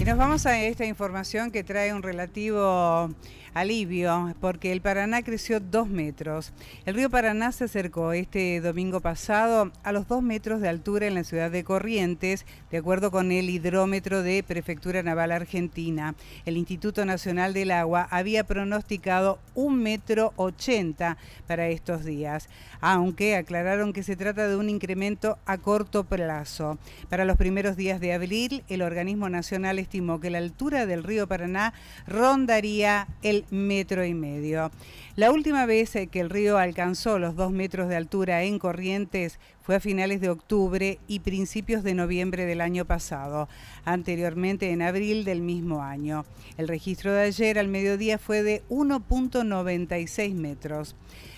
Y nos vamos a esta información que trae un relativo alivio, porque el Paraná creció dos metros. El río Paraná se acercó este domingo pasado a los dos metros de altura en la ciudad de Corrientes, de acuerdo con el hidrómetro de Prefectura Naval Argentina. El Instituto Nacional del Agua había pronosticado un metro ochenta para estos días, aunque aclararon que se trata de un incremento a corto plazo. Para los primeros días de abril, el organismo nacional que la altura del río Paraná rondaría el metro y medio. La última vez eh, que el río alcanzó los dos metros de altura en Corrientes fue a finales de octubre y principios de noviembre del año pasado, anteriormente en abril del mismo año. El registro de ayer al mediodía fue de 1.96 metros.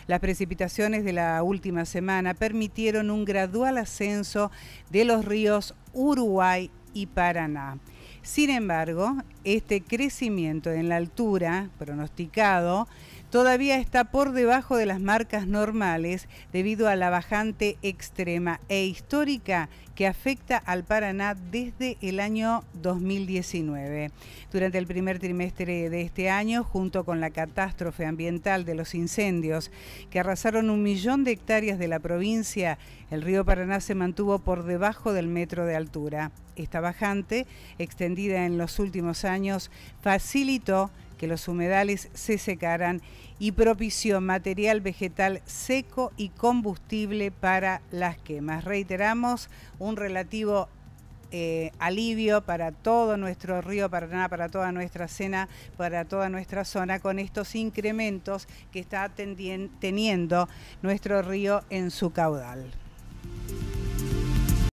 Las precipitaciones de la última semana permitieron un gradual ascenso de los ríos Uruguay y Paraná. Sin embargo, este crecimiento en la altura pronosticado todavía está por debajo de las marcas normales debido a la bajante extrema e histórica que afecta al Paraná desde el año 2019. Durante el primer trimestre de este año, junto con la catástrofe ambiental de los incendios que arrasaron un millón de hectáreas de la provincia, el río Paraná se mantuvo por debajo del metro de altura. Esta bajante, extendida en los últimos años, facilitó que los humedales se secaran y propició material vegetal seco y combustible para las quemas. Reiteramos un relativo eh, alivio para todo nuestro río para toda nuestra cena, para toda nuestra zona, con estos incrementos que está teniendo nuestro río en su caudal.